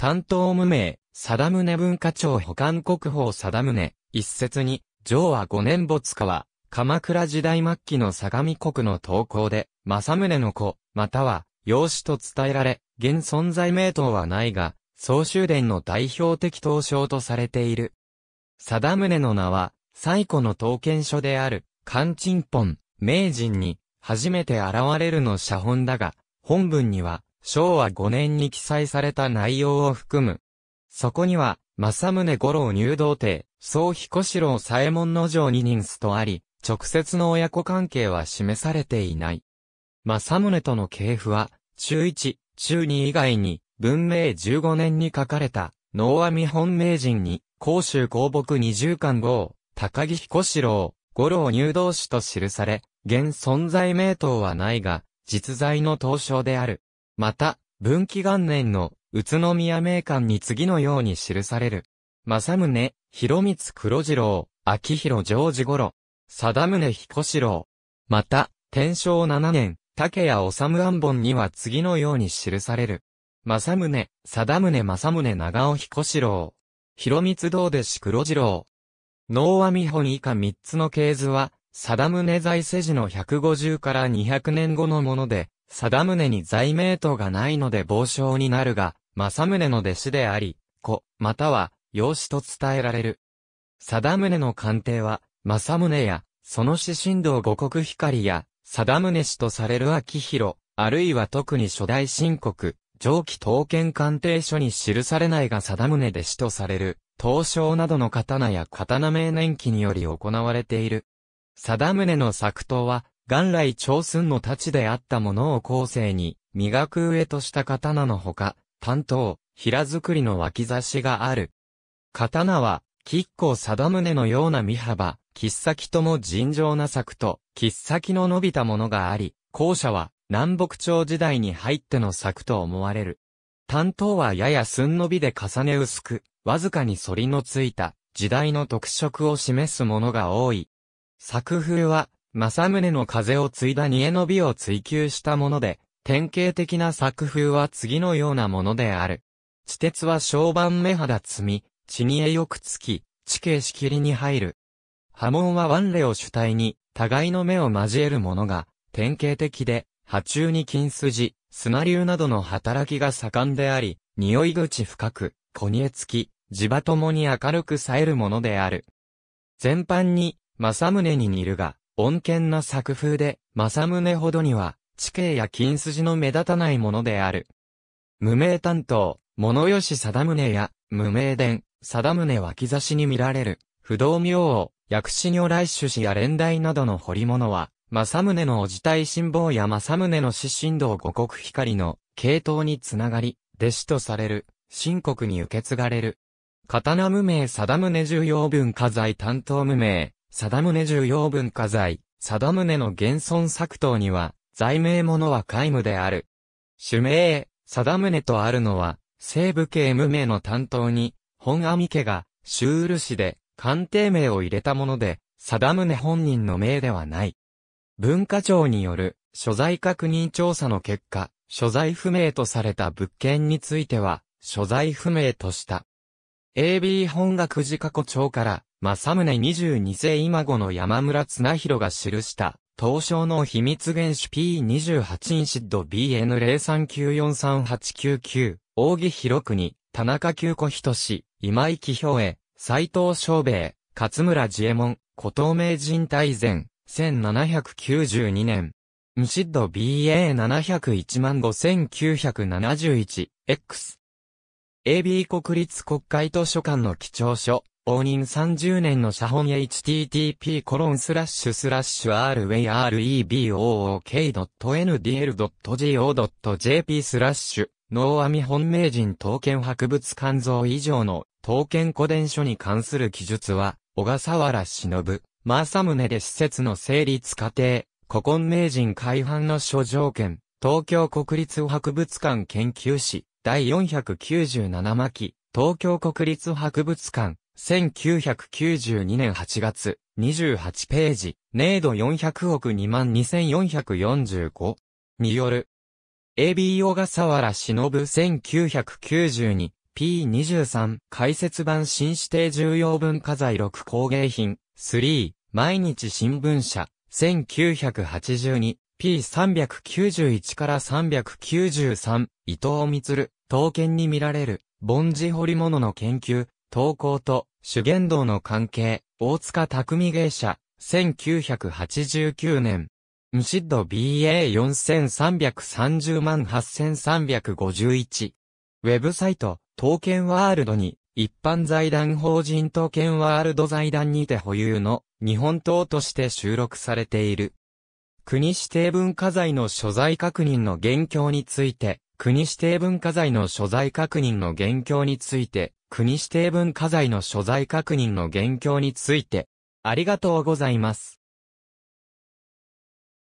担当無名、ム宗文化庁保管国宝ム宗、一説に、上は五年没かは、鎌倉時代末期の相模国の投稿で、正宗の子、または、養子と伝えられ、現存在名刀はないが、総集伝の代表的刀匠とされている。ム宗の名は、最古の刀剣書である、漢鎮本、名人に、初めて現れるの写本だが、本文には、昭和5年に記載された内容を含む。そこには、正宗五郎入道帝、総彦四郎左衛門の城に人数とあり、直接の親子関係は示されていない。正宗との系譜は、中一、中二以外に、文明15年に書かれた、能阿弥本名人に、甲州公木二十官号、高木彦四郎、五郎入道士と記され、現存在名刀はないが、実在の刀匠である。また、文紀元年の宇都宮名館に次のように記される。正宗、広光黒次郎、秋広常時頃、貞宗彦四郎。また、天正七年、竹谷治安本には次のように記される。正宗、貞宗正宗長尾彦四郎。広光道弟子黒次郎。能和見本以下三つの系図は、貞宗在世時の150から200年後のもので、貞宗に罪名等がないので傍証になるが、政宗の弟子であり、子、または、養子と伝えられる。貞宗の鑑定は、政宗や、その子神道五国光や、貞宗氏とされる秋広、あるいは特に初代新国、上記刀剣鑑定書に記されないがム宗弟子とされる、刀匠などの刀や刀名年記により行われている。ム宗の作刀は、元来長寸の太刀であったものを後世に、磨く上とした刀のほか、担当、平作りの脇差しがある。刀は、吉光貞宗のような身幅、切先とも尋常な作と、切先の伸びたものがあり、後者は、南北朝時代に入っての作と思われる。担当はやや寸伸びで重ね薄く、わずかに反りのついた、時代の特色を示すものが多い。作風は、正宗の風を継いだ煮えの美を追求したもので、典型的な作風は次のようなものである。地鉄は小判目肌積み、地にえよくつき、地形しきりに入る。波紋は腕例を主体に、互いの目を交えるものが、典型的で、波中に金筋、砂流などの働きが盛んであり、匂い口深く、こにえつき、地場ともに明るく冴えるものである。全般に、正宗に似るが、穏健な作風で、正宗ほどには、地形や金筋の目立たないものである。無名担当、物吉貞宗や、無名伝、貞宗脇差しに見られる、不動明王、薬師如来種子や連代などの彫り物は、正宗のお自体辛抱や正宗の死神道五国光の系統につながり、弟子とされる、新国に受け継がれる。刀無名貞宗重要文化財担当無名、貞宗重要文化財、貞宗の現存作等には、罪名ものは皆無である。主名、貞宗とあるのは、西部系無名の担当に、本阿弥家が、ル氏で、官邸名を入れたもので、貞宗本人の名ではない。文化庁による、所在確認調査の結果、所在不明とされた物件については、所在不明とした。AB 本学寺過去庁から、正宗22世今後の山村綱広が記した、東証の秘密原子 P28 インシッド BN03943899、大木広国、田中久子仁、今井紀兵衛、斎藤昌兵衛、勝村自衛門、古東名人大前、1792年。ンシッド BA7015,971、X。AB 国立国会図書館の記帳書、応仁30年の写本 http コロンスラッシュスラッシュ r a r e b o o k n d l g o j p スラッシュ脳網本名人刀剣博物館像以上の刀剣古伝書に関する記述は、小笠原忍、正宗で施設の成立過程、古今名人開藩の諸条件、東京国立博物館研究史、第497巻、東京国立博物館、1992年8月、28ページ、年度400億22445による。AB 小笠原忍 1992P23 解説版新指定重要文化財6工芸品3毎日新聞社 1982P391 から393伊藤光刀剣に見られる凡字彫り物の研究東稿と修験道の関係、大塚匠芸者、1989年。ムシッド BA4330 万8351。ウェブサイト、刀剣ワールドに、一般財団法人刀剣ワールド財団にて保有の日本刀として収録されている。国指定文化財の所在確認の現況について、国指定文化財の所在確認の現況について、国指定文化財の所在確認の現況について、ありがとうございます。